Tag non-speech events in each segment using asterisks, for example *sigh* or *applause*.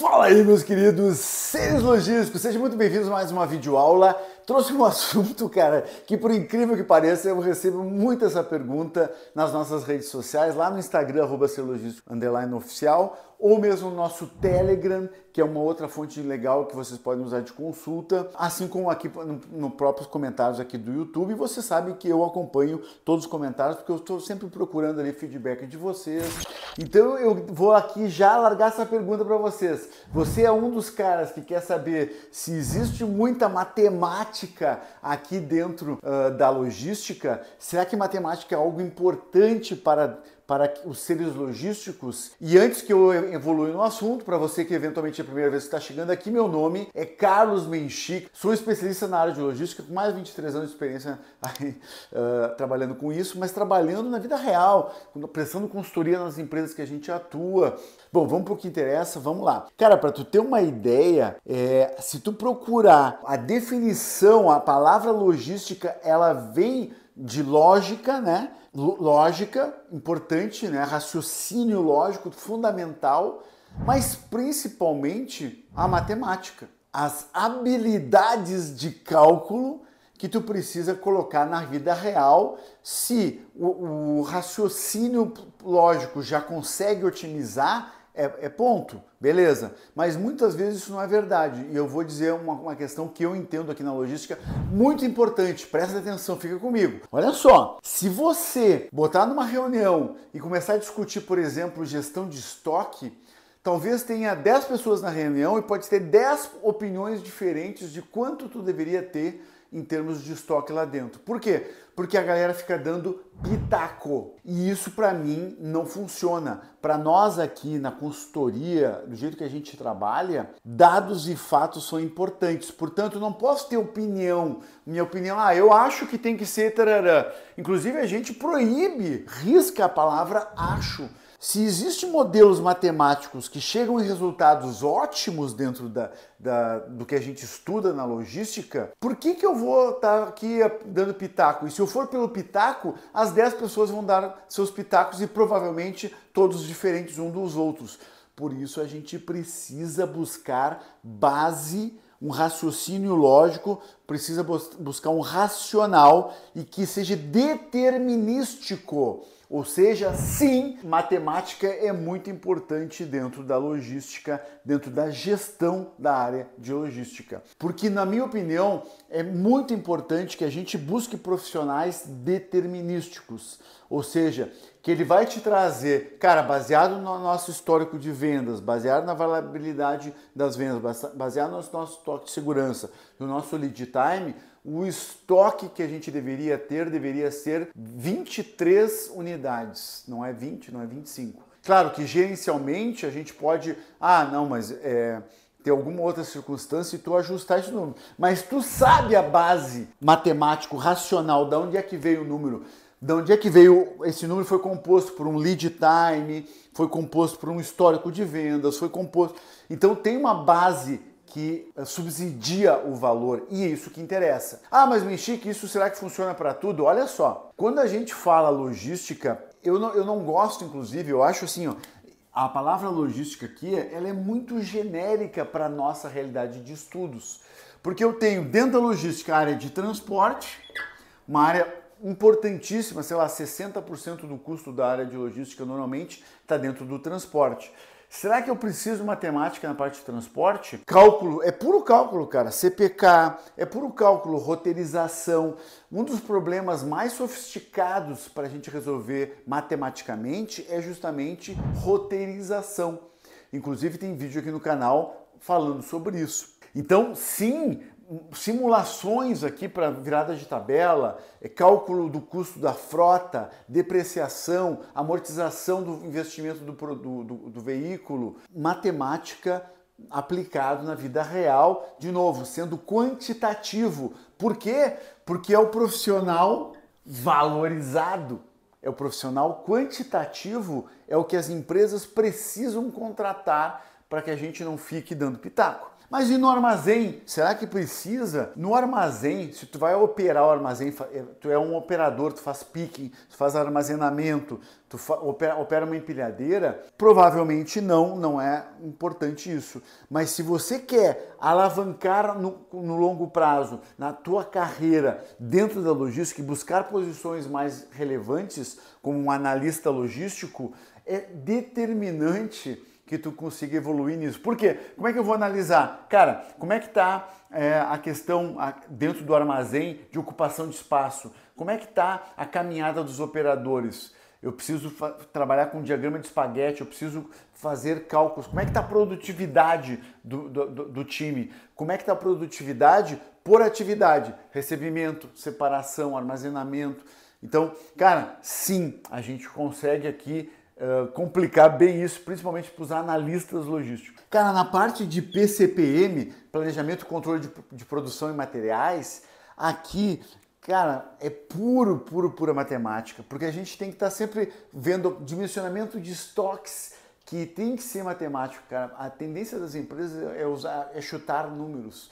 Fala aí, meus queridos seres logísticos, sejam muito bem-vindos a mais uma videoaula. Trouxe um *laughs* assunto, cara, que por incrível que pareça, eu recebo muito essa pergunta nas nossas redes sociais, lá no Instagram, arroba oficial, ou mesmo no nosso Telegram, que é uma outra fonte legal que vocês podem usar de consulta, assim como aqui no, no próprios comentários aqui do YouTube. Você sabe que eu acompanho todos os comentários porque eu estou sempre procurando ali feedback de vocês. Então eu vou aqui já largar essa pergunta para vocês. Você é um dos caras que quer saber se existe muita matemática aqui dentro uh, da logística? Será que matemática é algo importante para para os seres logísticos. E antes que eu evolua no assunto, para você que eventualmente é a primeira vez que está chegando aqui, meu nome é Carlos Menchique, sou especialista na área de logística, com mais de 23 anos de experiência *laughs* aí, uh, trabalhando com isso, mas trabalhando na vida real, prestando consultoria nas empresas que a gente atua. Bom, vamos para o que interessa, vamos lá. Cara, para tu ter uma ideia, é, se tu procurar a definição, a palavra logística, ela vem de lógica, né? Lógica, importante, né? Raciocínio lógico, fundamental, mas principalmente a matemática. As habilidades de cálculo que tu precisa colocar na vida real se o, o raciocínio lógico já consegue otimizar é, é, ponto, beleza. Mas muitas vezes isso não é verdade. E eu vou dizer uma, uma questão que eu entendo aqui na logística muito importante. Presta atenção, fica comigo. Olha só, se você botar numa reunião e começar a discutir, por exemplo, gestão de estoque, talvez tenha 10 pessoas na reunião e pode ter 10 opiniões diferentes de quanto tu deveria ter em termos de estoque lá dentro. Por quê? Porque a galera fica dando pitaco. E isso para mim não funciona. Para nós aqui na consultoria, do jeito que a gente trabalha, dados e fatos são importantes. Portanto, não posso ter opinião. Minha opinião, ah, eu acho que tem que ser tarará. Inclusive a gente proíbe, risca a palavra acho se existem modelos matemáticos que chegam em resultados ótimos dentro da, da, do que a gente estuda na logística, por que, que eu vou estar tá aqui dando pitaco? E se eu for pelo pitaco, as 10 pessoas vão dar seus pitacos e provavelmente todos diferentes um dos outros. Por isso a gente precisa buscar base um raciocínio lógico, precisa buscar um racional e que seja determinístico. Ou seja, sim, matemática é muito importante dentro da logística, dentro da gestão da área de logística. Porque, na minha opinião, é muito importante que a gente busque profissionais determinísticos. Ou seja, que ele vai te trazer, cara, baseado no nosso histórico de vendas, baseado na variabilidade das vendas, baseado no nosso toque de segurança, no nosso lead time, o estoque que a gente deveria ter deveria ser 23 unidades, não é 20, não é 25. Claro que gerencialmente a gente pode, ah, não, mas é, ter alguma outra circunstância e tu ajustar esse número. Mas tu sabe a base matemático, racional, da onde é que veio o número. de onde é que veio esse número? Foi composto por um lead time, foi composto por um histórico de vendas, foi composto. Então tem uma base que eh, subsidia o valor e é isso que interessa. Ah, mas Menchique, isso será que funciona para tudo? Olha só, quando a gente fala logística, eu não, eu não gosto, inclusive, eu acho assim, ó, a palavra logística aqui ela é muito genérica para a nossa realidade de estudos. Porque eu tenho dentro da logística a área de transporte, uma área importantíssima, sei lá, 60% do custo da área de logística normalmente está dentro do transporte. Será que eu preciso matemática na parte de transporte? Cálculo, é puro cálculo, cara. CPK, é puro cálculo, roteirização. Um dos problemas mais sofisticados para a gente resolver matematicamente é justamente roteirização. Inclusive tem vídeo aqui no canal falando sobre isso. Então, sim, simulações aqui para virada de tabela, é, cálculo do custo da frota, depreciação, amortização do investimento do, do, do, do veículo, matemática aplicado na vida real, de novo, sendo quantitativo. Por quê? Porque é o profissional valorizado, é o profissional quantitativo, é o que as empresas precisam contratar para que a gente não fique dando pitaco. Mas e no armazém? Será que precisa? No armazém, se tu vai operar o armazém, eh, tu é um operador, tu faz picking, tu faz armazenamento, tu opera, opera uma empilhadeira, provavelmente não, não é importante isso. Mas se você quer alavancar no, no longo prazo, na tua carreira dentro da logística e buscar posições mais relevantes como um analista logístico, é determinante que tu consiga evoluir nisso. Por quê? Como é que eu vou analisar? Cara, como é que tá é, a questão a, dentro do armazém de ocupação de espaço? Como é que tá a caminhada dos operadores? Eu preciso trabalhar com um diagrama de espaguete, eu preciso fazer cálculos. Como é que está a produtividade do, do, do, time? Como é que está a produtividade por atividade? Recebimento, separação, armazenamento. Então, cara, sim, a gente consegue aqui eh, complicar bem isso, principalmente para os analistas logísticos. Cara, na parte de PCPM, planejamento e controle de, de, produção e materiais, aqui, cara, é puro, puro, pura matemática, porque a gente tem que estar tá sempre vendo dimensionamento de estoques que tem que ser matemático, cara. A tendência das empresas é usar, é chutar números.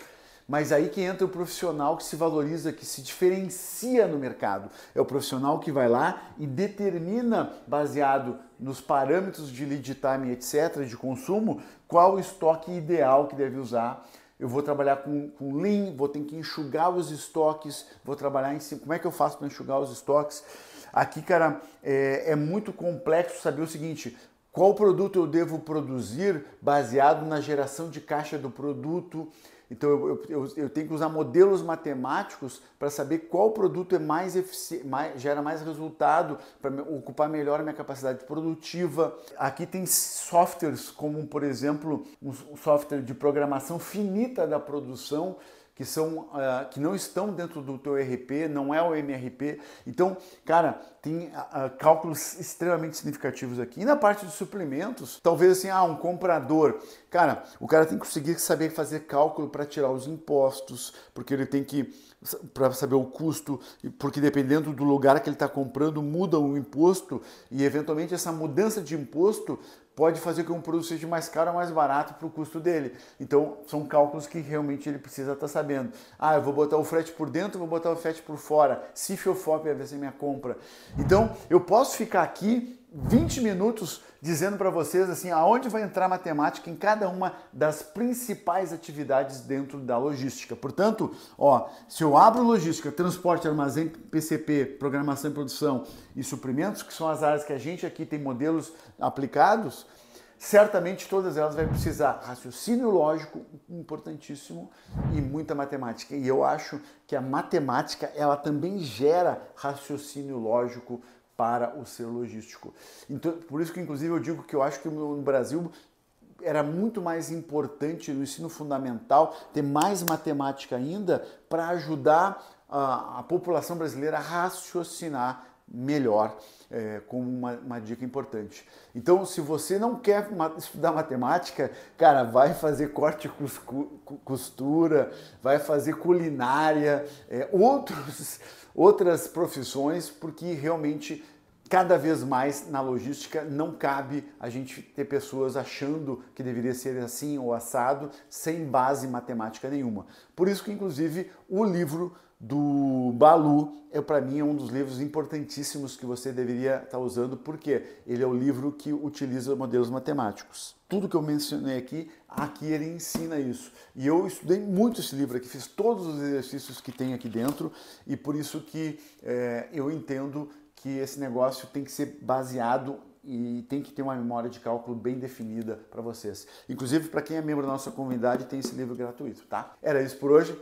Mas aí que entra o profissional que se valoriza, que se diferencia no mercado. É o profissional que vai lá e determina, baseado nos parâmetros de lead time, etc., de consumo, qual o estoque ideal que deve usar eu vou trabalhar com, com lean, vou ter que enxugar os estoques, vou trabalhar em cima. Como é que eu faço para enxugar os estoques? Aqui, cara, é, é, muito complexo saber o seguinte: qual produto eu devo produzir baseado na geração de caixa do produto, então eu, eu, eu, tenho que usar modelos matemáticos para saber qual produto é mais eficiente, gera mais resultado, para ocupar melhor a minha capacidade produtiva. Aqui tem softwares como, por exemplo, um software de programação finita da produção que são uh, que não estão dentro do teu RP, não é o MRP. Então, cara, tem uh, cálculos extremamente significativos aqui. E na parte de suplementos, talvez assim, ah, um comprador, cara, o cara tem que conseguir saber fazer cálculo para tirar os impostos, porque ele tem que para saber o custo, porque dependendo do lugar que ele está comprando muda o imposto e eventualmente essa mudança de imposto pode fazer com que um produto seja mais caro ou mais barato para o custo dele. Então, são cálculos que realmente ele precisa estar tá sabendo. Ah, eu vou botar o frete por dentro, vou botar o frete por fora. Se FOP, vai ser minha compra. Então, eu posso ficar aqui 20 minutos dizendo para vocês assim aonde vai entrar matemática em cada uma das principais atividades dentro da logística. Portanto, ó, se eu abro logística, transporte, armazém, PCP, programação e produção e suprimentos, que são as áreas que a gente aqui tem modelos aplicados, certamente todas elas vai precisar raciocínio lógico importantíssimo e muita matemática. E eu acho que a matemática ela também gera raciocínio lógico para o seu logístico. Então, por isso que inclusive eu digo que eu acho que no Brasil era muito mais importante no ensino fundamental ter mais matemática ainda para ajudar a, a população brasileira a raciocinar melhor, é, como uma, uma, dica importante. Então, se você não quer estudar matemática, cara, vai fazer corte costura, vai fazer culinária, é, outros, outras profissões, porque realmente cada vez mais na logística não cabe a gente ter pessoas achando que deveria ser assim ou assado sem base matemática nenhuma. Por isso que inclusive o livro do Balu é para mim é um dos livros importantíssimos que você deveria estar tá usando porque ele é o livro que utiliza modelos matemáticos. Tudo que eu mencionei aqui, aqui ele ensina isso. E eu estudei muito esse livro aqui, fiz todos os exercícios que tem aqui dentro e por isso que é, eu entendo que esse negócio tem que ser baseado e tem que ter uma memória de cálculo bem definida para vocês. Inclusive, para quem é membro da nossa comunidade, tem esse livro gratuito, tá? Era isso por hoje.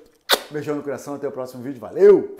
Beijão no coração, até o próximo vídeo. Valeu!